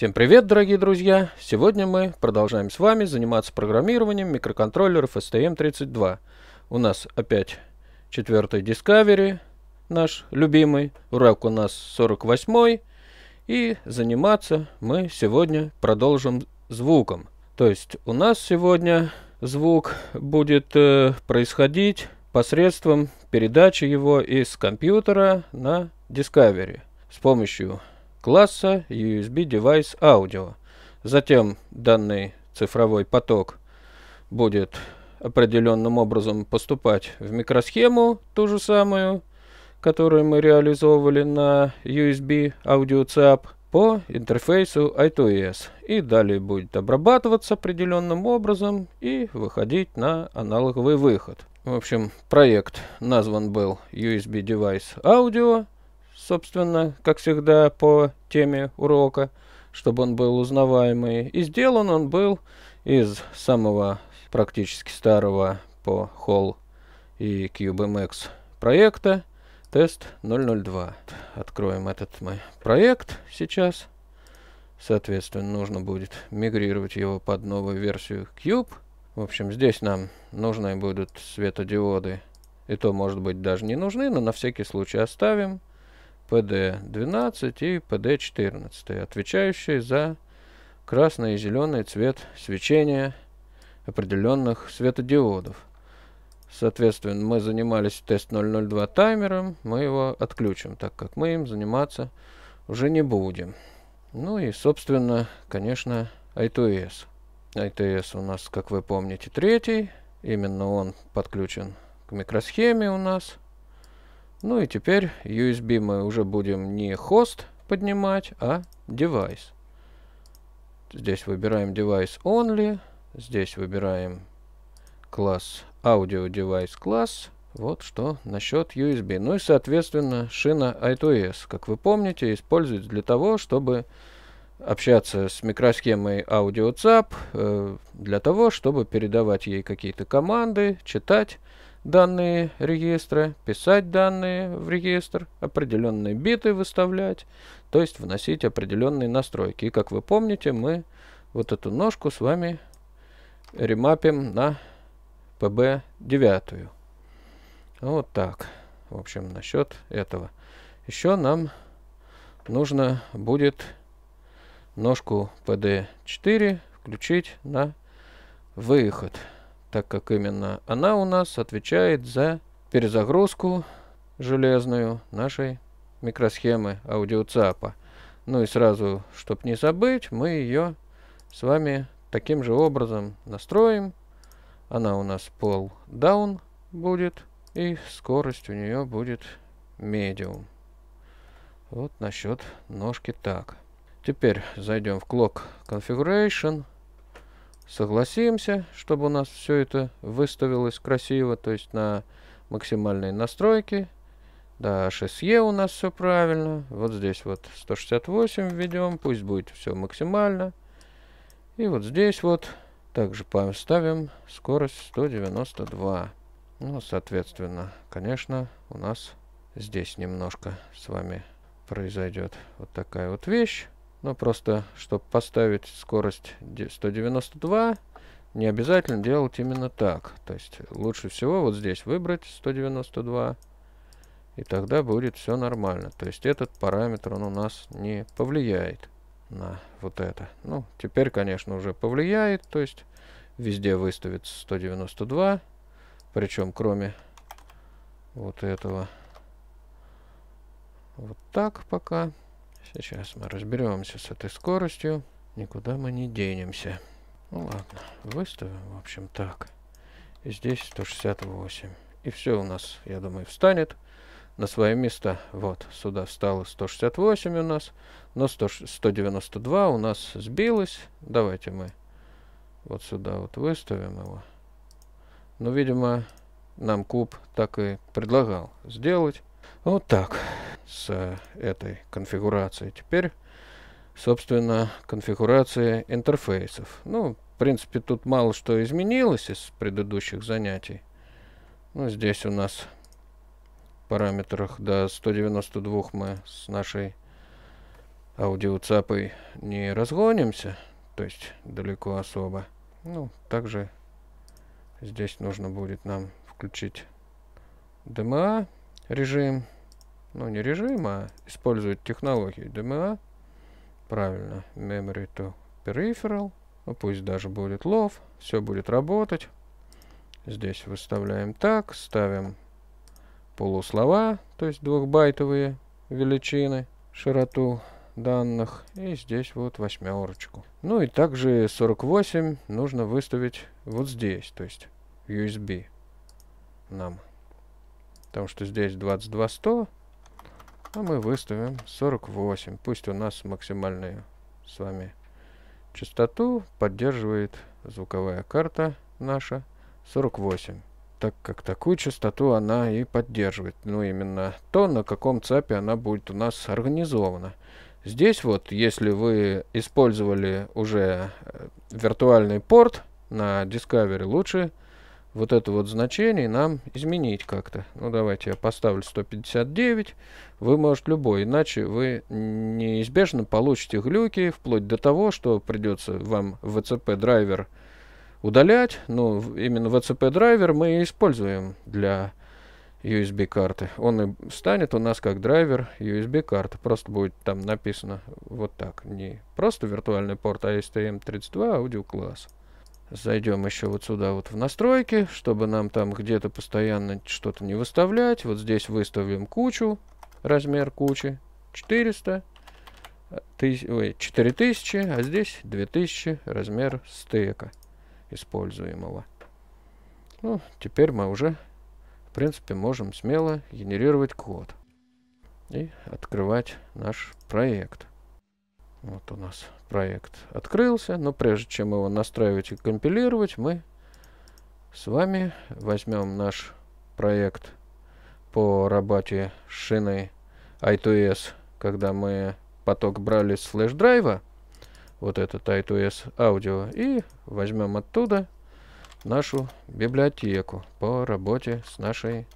Всем привет, дорогие друзья! Сегодня мы продолжаем с вами заниматься программированием микроконтроллеров STM32. Эм у нас опять четвертый Discovery, наш любимый. Урак у нас 48 И заниматься мы сегодня продолжим звуком. То есть у нас сегодня звук будет э, происходить посредством передачи его из компьютера на Discovery с помощью класса USB Device Audio. Затем данный цифровой поток будет определенным образом поступать в микросхему, ту же самую, которую мы реализовывали на USB Audio CAP по интерфейсу I2S. E и далее будет обрабатываться определенным образом и выходить на аналоговый выход. В общем, проект назван был USB Device Audio собственно, как всегда, по теме урока, чтобы он был узнаваемый. И сделан он был из самого практически старого по Hall и CubeMX проекта тест 002. Откроем этот мы проект сейчас. Соответственно, нужно будет мигрировать его под новую версию Cube. В общем, здесь нам нужны будут светодиоды. И то, может быть, даже не нужны, но на всякий случай оставим. PD12 и PD14, отвечающие за красный и зеленый цвет свечения определенных светодиодов. Соответственно, мы занимались тест 002 таймером, мы его отключим, так как мы им заниматься уже не будем. Ну и, собственно, конечно, I2S. ITS у нас, как вы помните, третий. Именно он подключен к микросхеме у нас. Ну и теперь USB мы уже будем не хост поднимать, а девайс. Здесь выбираем девайс only, здесь выбираем класс аудио девайс класс. Вот что насчет USB. Ну и, соответственно, шина I2S, как вы помните, используется для того, чтобы общаться с микросхемой AudioZap, э, для того, чтобы передавать ей какие-то команды, читать данные регистра, писать данные в регистр, определенные биты выставлять, то есть вносить определенные настройки. И как вы помните, мы вот эту ножку с вами ремапим на PB9. Вот так. В общем, насчет этого. Еще нам нужно будет ножку PD4 включить на выход так как именно она у нас отвечает за перезагрузку железную нашей микросхемы аудиоцапа. Ну и сразу, чтобы не забыть, мы ее с вами таким же образом настроим. Она у нас пол down будет, и скорость у нее будет medium. Вот насчет ножки так. Теперь зайдем в Clock Configuration согласимся, чтобы у нас все это выставилось красиво, то есть на максимальные настройки. Да, HSE у нас все правильно. Вот здесь вот 168 введем, пусть будет все максимально. И вот здесь вот также поставим скорость 192. Ну, соответственно, конечно, у нас здесь немножко с вами произойдет вот такая вот вещь но ну, просто, чтобы поставить скорость 192, не обязательно делать именно так. То есть лучше всего вот здесь выбрать 192, и тогда будет все нормально. То есть этот параметр, он у нас не повлияет на вот это. Ну, теперь, конечно, уже повлияет, то есть везде выставится 192, причем кроме вот этого. Вот так пока. Сейчас мы разберемся с этой скоростью. Никуда мы не денемся. Ну ладно, выставим, в общем, так. И здесь 168. И все у нас, я думаю, встанет на свое место. Вот, сюда встало 168 у нас, но 100, 192 у нас сбилось. Давайте мы вот сюда вот выставим его. Ну, видимо, нам куб так и предлагал сделать. Вот так с э, этой конфигурацией. Теперь, собственно, конфигурация интерфейсов. Ну, в принципе, тут мало что изменилось из предыдущих занятий. Ну, здесь у нас в параметрах до 192 мы с нашей аудиоцапой не разгонимся, то есть далеко особо. Ну, также здесь нужно будет нам включить DMA а режим ну не режим, а использовать технологии DMA. Правильно, memory to peripheral. Ну, пусть даже будет love, все будет работать. Здесь выставляем так, ставим полуслова, то есть двухбайтовые величины, широту данных. И здесь вот восьмерочку. Ну и также 48 нужно выставить вот здесь, то есть USB нам. Потому что здесь 22100, а мы выставим 48. Пусть у нас максимальную с вами частоту поддерживает звуковая карта наша 48 так как такую частоту она и поддерживает. Ну, именно то, на каком ЦАПе она будет у нас организована. Здесь вот, если вы использовали уже э, виртуальный порт на Discovery, лучше вот это вот значение нам изменить как-то. Ну, давайте я поставлю 159. Вы, можете любой, иначе вы неизбежно получите глюки, вплоть до того, что придется вам VCP-драйвер удалять. Ну, именно VCP-драйвер мы используем для USB-карты. Он и станет у нас как драйвер USB-карты. Просто будет там написано вот так. Не просто виртуальный порт, а STM32 эм аудиокласс. класс Зайдем еще вот сюда вот в настройки, чтобы нам там где-то постоянно что-то не выставлять. Вот здесь выставим кучу, размер кучи 400, э, тыс, ой, 4000, а здесь 2000 размер стека используемого. Ну, теперь мы уже, в принципе, можем смело генерировать код и открывать наш проект. Вот у нас проект открылся, но прежде чем его настраивать и компилировать, мы с вами возьмем наш проект по работе шины I2S, когда мы поток брали с флеш-драйва, вот этот I2S аудио, и возьмем оттуда нашу библиотеку по работе с нашей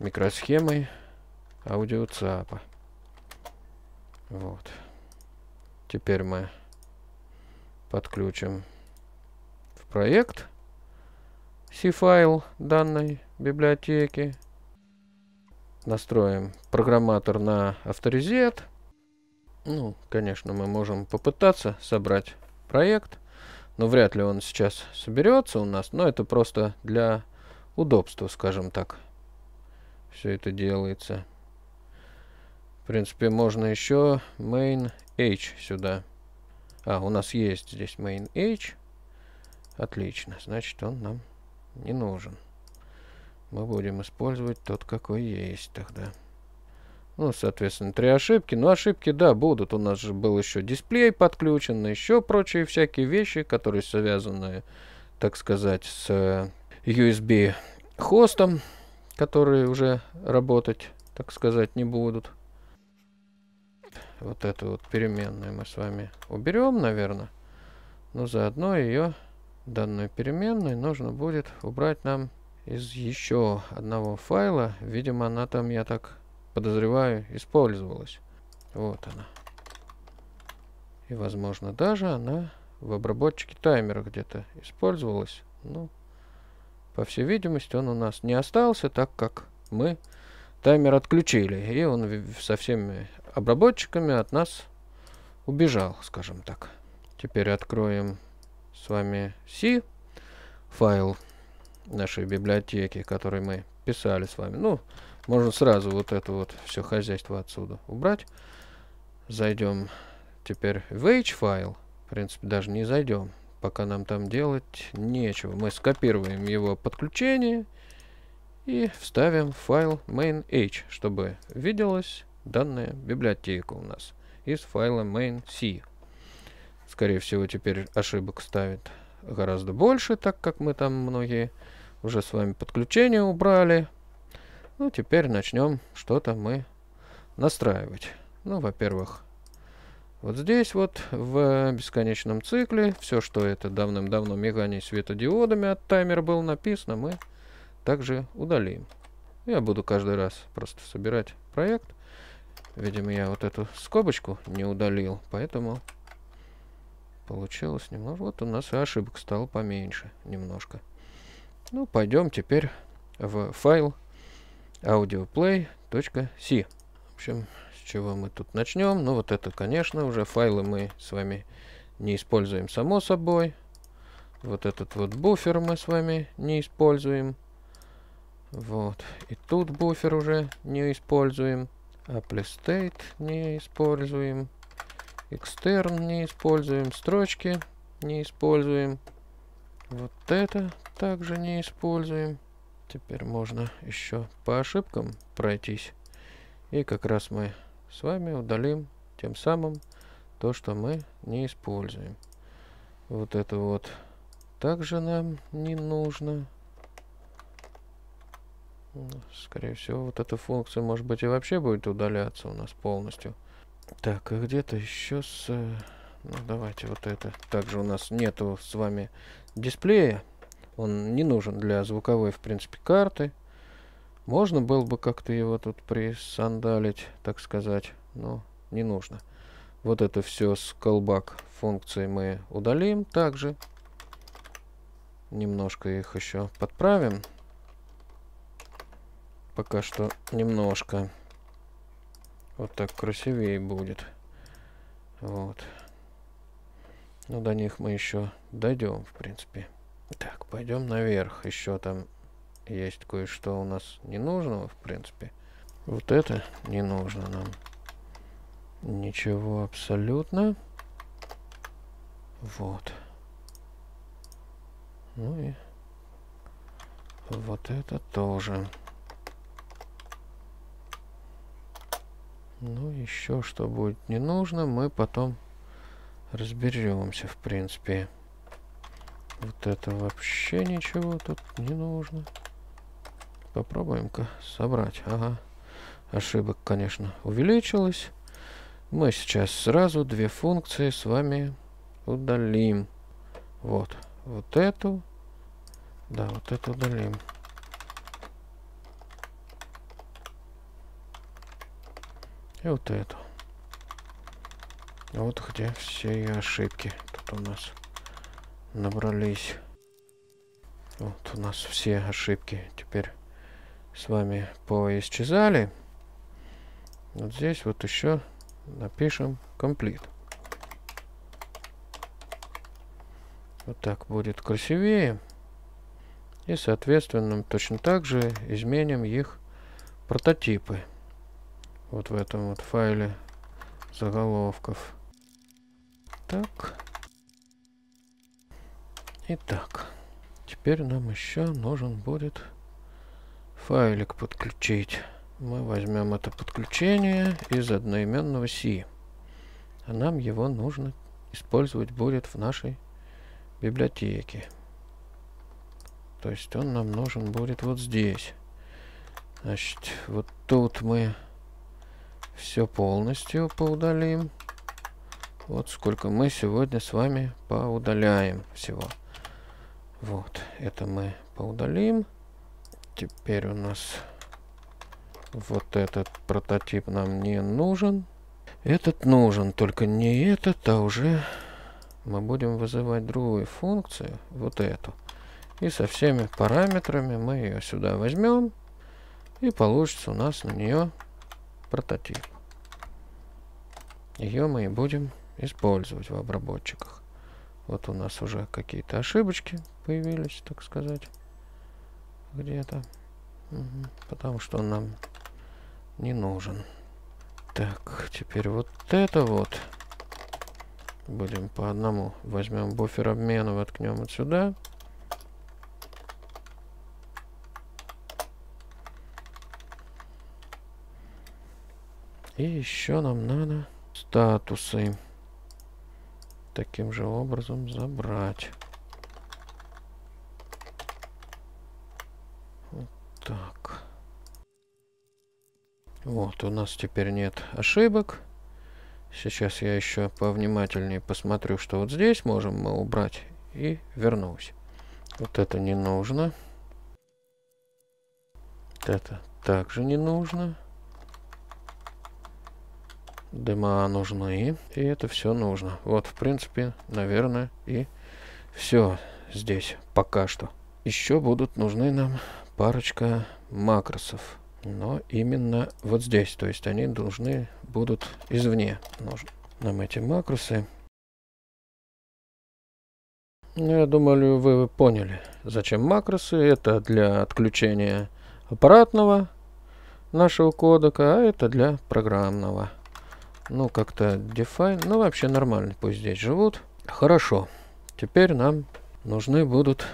микросхемой аудиоцапа. Вот. Теперь мы подключим в проект C-файл данной библиотеки. Настроим программатор на авторизет. Ну, конечно, мы можем попытаться собрать проект, но вряд ли он сейчас соберется у нас, но это просто для удобства, скажем так. Все это делается. В принципе, можно еще main h сюда. А, у нас есть здесь main h. Отлично, значит он нам не нужен. Мы будем использовать тот, какой есть тогда. Ну, соответственно, три ошибки. Но ну, ошибки, да, будут. У нас же был еще дисплей подключен, ну, еще прочие всякие вещи, которые связаны, так сказать, с э, USB хостом, которые уже работать, так сказать, не будут вот эту вот переменную мы с вами уберем, наверное. Но заодно ее, данную переменную, нужно будет убрать нам из еще одного файла. Видимо, она там, я так подозреваю, использовалась. Вот она. И, возможно, даже она в обработчике таймера где-то использовалась. Ну, по всей видимости, он у нас не остался, так как мы таймер отключили. И он со всеми обработчиками от нас убежал, скажем так. Теперь откроем с вами C файл нашей библиотеки, который мы писали с вами. Ну, можно сразу вот это вот все хозяйство отсюда убрать. Зайдем теперь в H файл. В принципе, даже не зайдем, пока нам там делать нечего. Мы скопируем его подключение и вставим в файл main.h, чтобы виделось данные, библиотека у нас из файла main.c. Скорее всего, теперь ошибок ставит гораздо больше, так как мы там многие уже с вами подключения убрали. Ну, теперь начнем что-то мы настраивать. Ну, во-первых, вот здесь вот в бесконечном цикле все, что это давным-давно мигание светодиодами от таймера было написано, мы также удалим. Я буду каждый раз просто собирать проект Видимо, я вот эту скобочку не удалил, поэтому получилось немного. Ну, вот у нас и ошибок стало поменьше немножко. Ну, пойдем теперь в файл audioplay.c. В общем, с чего мы тут начнем? Ну, вот это, конечно, уже файлы мы с вами не используем, само собой. Вот этот вот буфер мы с вами не используем. Вот. И тут буфер уже не используем. Apple а State не используем. Extern не используем. Строчки не используем. Вот это также не используем. Теперь можно еще по ошибкам пройтись. И как раз мы с вами удалим тем самым то, что мы не используем. Вот это вот также нам не нужно. Скорее всего, вот эта функция, может быть, и вообще будет удаляться у нас полностью. Так, а где-то еще с... Э, ну, давайте вот это. Также у нас нету с вами дисплея. Он не нужен для звуковой, в принципе, карты. Можно было бы как-то его тут присандалить, так сказать, но не нужно. Вот это все с колбак функции мы удалим также. Немножко их еще подправим пока что немножко. Вот так красивее будет. Вот. Ну, до них мы еще дойдем, в принципе. Так, пойдем наверх. Еще там есть кое-что у нас ненужного, в принципе. Вот это не нужно нам. Ничего абсолютно. Вот. Ну и вот это тоже. Ну, еще что будет не нужно, мы потом разберемся, в принципе. Вот это вообще ничего тут не нужно. Попробуем-ка собрать. Ага. Ошибок, конечно, увеличилось. Мы сейчас сразу две функции с вами удалим. Вот. Вот эту. Да, вот эту удалим. И вот эту. Вот где все ошибки тут у нас набрались. Вот у нас все ошибки теперь с вами поисчезали. Вот здесь вот еще напишем комплит. Вот так будет красивее. И, соответственно, точно так же изменим их прототипы вот в этом вот файле заголовков. Так. Итак, теперь нам еще нужен будет файлик подключить. Мы возьмем это подключение из одноименного C. А нам его нужно использовать будет в нашей библиотеке. То есть он нам нужен будет вот здесь. Значит, вот тут мы все полностью поудалим. Вот сколько мы сегодня с вами поудаляем всего. Вот, это мы поудалим. Теперь у нас вот этот прототип нам не нужен. Этот нужен, только не этот, а уже мы будем вызывать другую функцию, вот эту. И со всеми параметрами мы ее сюда возьмем. И получится у нас на нее прототип. Ее мы и будем использовать в обработчиках. Вот у нас уже какие-то ошибочки появились, так сказать, где-то. Угу. Потому что он нам не нужен. Так, теперь вот это вот. Будем по одному. Возьмем буфер обмена, воткнем вот сюда. И еще нам надо статусы таким же образом забрать. Вот так. Вот, у нас теперь нет ошибок. Сейчас я еще повнимательнее посмотрю, что вот здесь можем мы убрать. И вернусь. Вот это не нужно. Вот это также не нужно дыма нужны, и это все нужно. Вот, в принципе, наверное, и все здесь пока что. Еще будут нужны нам парочка макросов. Но именно вот здесь, то есть они должны будут извне нужны нам эти макросы. Ну, я думаю, вы поняли, зачем макросы. Это для отключения аппаратного нашего кодека, а это для программного. Ну, как-то define. Ну, вообще нормально, пусть здесь живут. Хорошо. Теперь нам нужны будут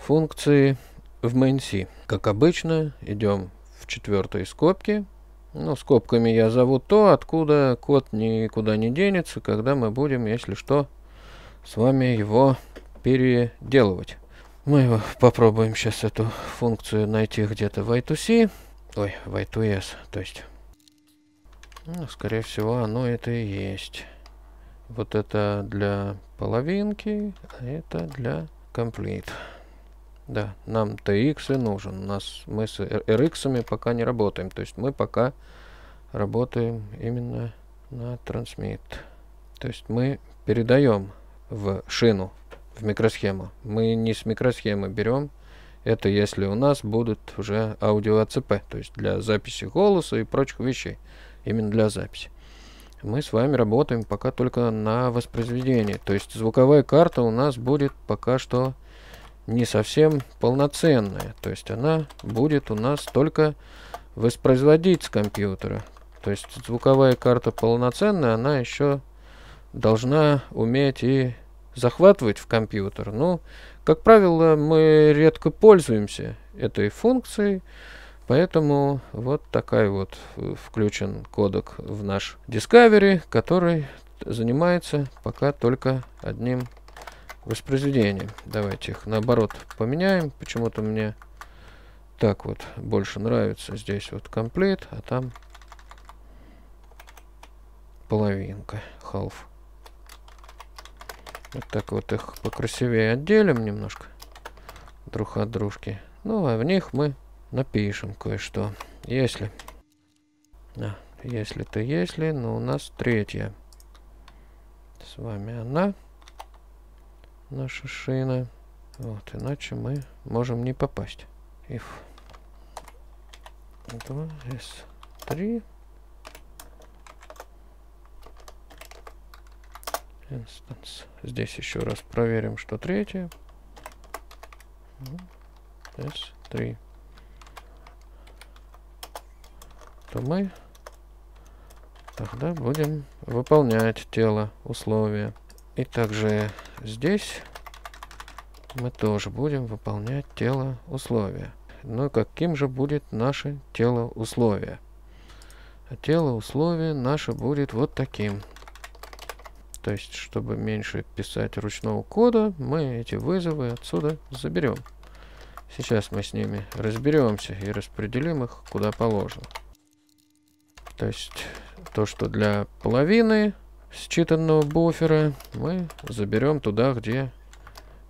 функции в mainc. Как обычно, идем в четвертой скобки. Ну, скобками я зову то, откуда код никуда не денется, когда мы будем, если что, с вами его переделывать. Мы попробуем сейчас эту функцию найти где-то в i2c, ой, в i2s, то есть ну, скорее всего, оно это и есть. Вот это для половинки, а это для комплит. Да, нам TX нужен. У нас мы с RX пока не работаем. То есть мы пока работаем именно на трансмит. То есть мы передаем в шину, в микросхему. Мы не с микросхемы берем. Это если у нас будут уже аудио АЦП, то есть для записи голоса и прочих вещей именно для записи. Мы с вами работаем пока только на воспроизведении. То есть звуковая карта у нас будет пока что не совсем полноценная. То есть она будет у нас только воспроизводить с компьютера. То есть звуковая карта полноценная, она еще должна уметь и захватывать в компьютер. Ну, как правило, мы редко пользуемся этой функцией. Поэтому вот такой вот э, включен кодек в наш Discovery, который занимается пока только одним воспроизведением. Давайте их наоборот поменяем. Почему-то мне так вот больше нравится здесь вот комплит, а там половинка, half. Вот так вот их покрасивее отделим немножко друг от дружки. Ну, а в них мы напишем кое-что. Если. А, если-то если, но у нас третья. С вами она. Наша шина. Вот, иначе мы можем не попасть. If 2 S3 instance. Здесь еще раз проверим, что третье. S3. Ну, то мы тогда будем выполнять тело условия. И также здесь мы тоже будем выполнять тело условия. но каким же будет наше тело условия? А тело условия наше будет вот таким. То есть, чтобы меньше писать ручного кода, мы эти вызовы отсюда заберем. Сейчас мы с ними разберемся и распределим их куда положено. То есть то, что для половины считанного буфера, мы заберем туда, где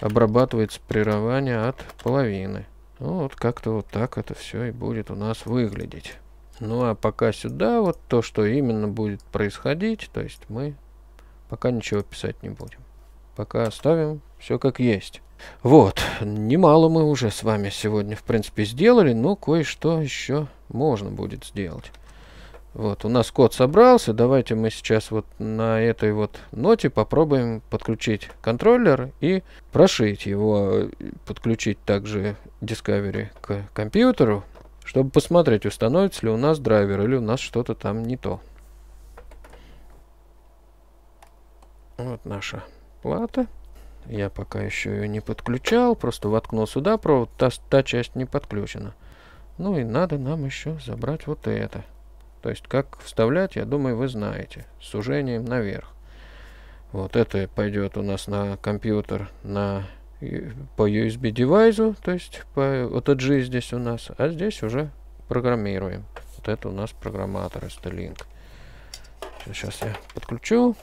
обрабатывается прерывание от половины. Ну, вот как-то вот так это все и будет у нас выглядеть. Ну, а пока сюда вот то, что именно будет происходить, то есть мы пока ничего писать не будем. Пока оставим все как есть. Вот, немало мы уже с вами сегодня, в принципе, сделали, но кое-что еще можно будет сделать. Вот, у нас код собрался, давайте мы сейчас вот на этой вот ноте попробуем подключить контроллер и прошить его, э, подключить также Discovery к компьютеру, чтобы посмотреть, установится ли у нас драйвер или у нас что-то там не то. Вот наша плата. Я пока еще ее не подключал, просто воткнул сюда провод, та, та часть не подключена. Ну и надо нам еще забрать вот это. То есть как вставлять, я думаю, вы знаете. С сужением наверх. Вот это пойдет у нас на компьютер на по USB девайсу, то есть по вот G здесь у нас, а здесь уже программируем. Вот это у нас программатор ST-Link. Сейчас я подключу.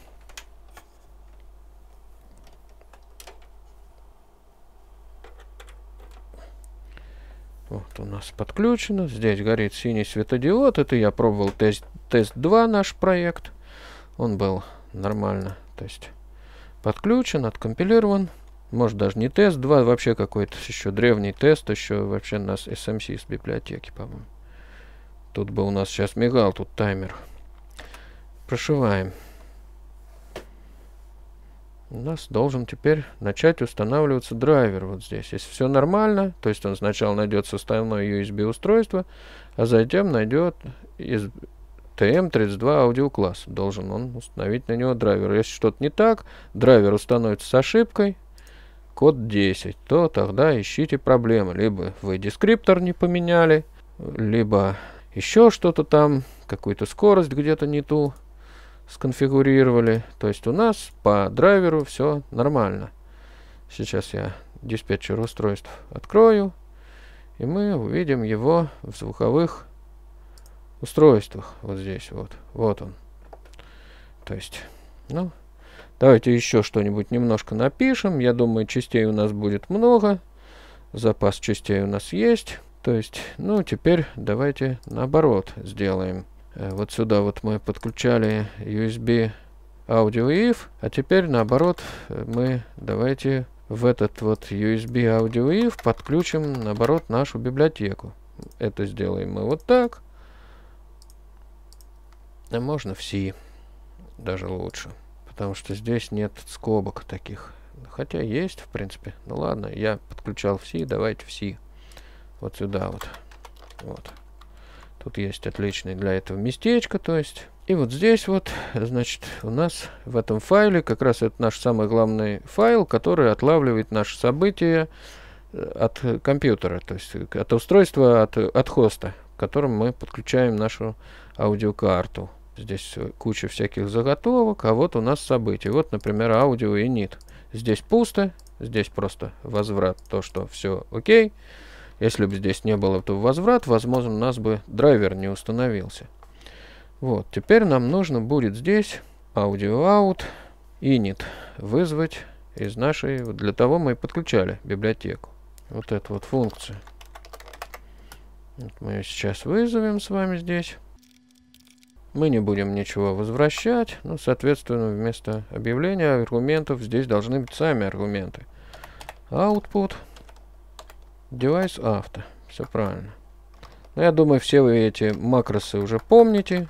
Вот у нас подключено. Здесь горит синий светодиод. Это я пробовал тест, тест 2 наш проект. Он был нормально. То есть подключен, откомпилирован. Может даже не тест 2, вообще какой-то еще древний тест. Еще вообще у нас SMC эм из библиотеки, по-моему. Тут бы у нас сейчас мигал, тут таймер. Прошиваем у нас должен теперь начать устанавливаться драйвер вот здесь. Если все нормально, то есть он сначала найдет составное USB устройство, а затем найдет из TM32 аудиокласс. Должен он установить на него драйвер. Если что-то не так, драйвер установится с ошибкой, код 10, то тогда ищите проблемы. Либо вы дескриптор не поменяли, либо еще что-то там, какую-то скорость где-то не ту сконфигурировали. То есть у нас по драйверу все нормально. Сейчас я диспетчер устройств открою. И мы увидим его в звуковых устройствах. Вот здесь вот. Вот он. То есть, ну, давайте еще что-нибудь немножко напишем. Я думаю, частей у нас будет много. Запас частей у нас есть. То есть, ну, теперь давайте наоборот сделаем. Э, вот сюда вот мы подключали USB аудио if, а теперь наоборот э, мы давайте в этот вот USB аудио if подключим наоборот нашу библиотеку. Это сделаем мы вот так. А можно в C, даже лучше, потому что здесь нет скобок таких. Хотя есть, в принципе. Ну ладно, я подключал в C, давайте в C. Вот сюда вот. Вот. Тут есть отличное для этого местечко, то есть. И вот здесь вот, значит, у нас в этом файле, как раз это наш самый главный файл, который отлавливает наши события э, от компьютера, то есть от устройства, от, от хоста, к которому мы подключаем нашу аудиокарту. Здесь э, куча всяких заготовок, а вот у нас события. Вот, например, аудио и нит. Здесь пусто, здесь просто возврат, то, что все окей. Okay. Если бы здесь не было то возврат, возможно, у нас бы драйвер не установился. Вот, теперь нам нужно будет здесь audio init вызвать из нашей, для того мы и подключали библиотеку. Вот эту вот функцию. Вот мы ее сейчас вызовем с вами здесь. Мы не будем ничего возвращать. Ну, соответственно, вместо объявления аргументов здесь должны быть сами аргументы. Output Девайс авто. Все правильно. Ну, я думаю, все вы эти макросы уже помните.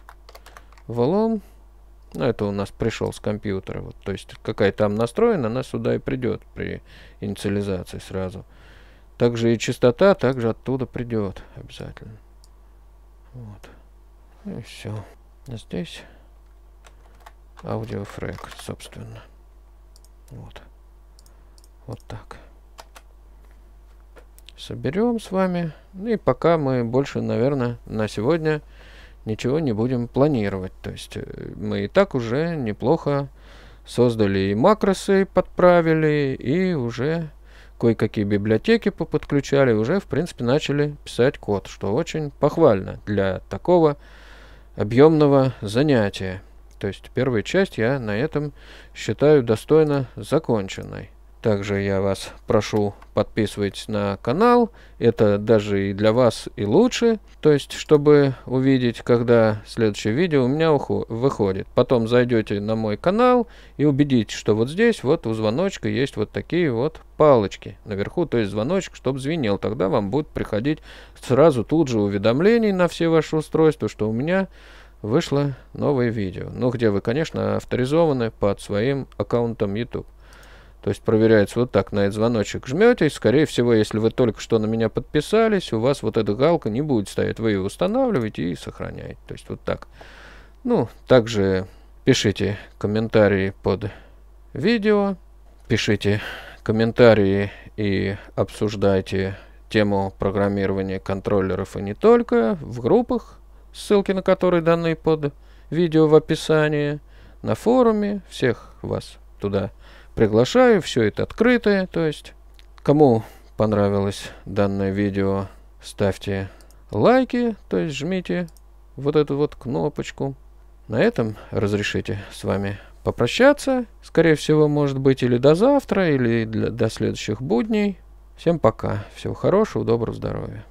Волом. Ну, это у нас пришел с компьютера. Вот, то есть, какая там настроена, она сюда и придет при инициализации сразу. Также и частота также оттуда придет обязательно. Вот. Ну и все. А здесь аудиофрек, собственно. Вот. Вот так соберем с вами. Ну и пока мы больше, наверное, на сегодня ничего не будем планировать. То есть э, мы и так уже неплохо создали и макросы подправили, и уже кое-какие библиотеки поподключали, уже, в принципе, начали писать код, что очень похвально для такого объемного занятия. То есть первая часть я на этом считаю достойно законченной. Также я вас прошу подписывайтесь на канал. Это даже и для вас и лучше. То есть, чтобы увидеть, когда следующее видео у меня выходит. Потом зайдете на мой канал и убедитесь, что вот здесь вот у звоночка есть вот такие вот палочки наверху. То есть, звоночек, чтобы звенел. Тогда вам будет приходить сразу тут же уведомление на все ваши устройства, что у меня вышло новое видео. Ну, где вы, конечно, авторизованы под своим аккаунтом YouTube. То есть проверяется вот так на этот звоночек. Жмете, и скорее всего, если вы только что на меня подписались, у вас вот эта галка не будет стоять. Вы ее устанавливаете и сохраняете. То есть вот так. Ну, также пишите комментарии под видео, пишите комментарии и обсуждайте тему программирования контроллеров и не только в группах, ссылки на которые даны под видео в описании, на форуме. Всех вас туда Приглашаю, все это открытое, то есть. Кому понравилось данное видео, ставьте лайки, то есть жмите вот эту вот кнопочку. На этом разрешите с вами попрощаться. Скорее всего, может быть, или до завтра, или для, до следующих будней. Всем пока. Всего хорошего, доброго здоровья.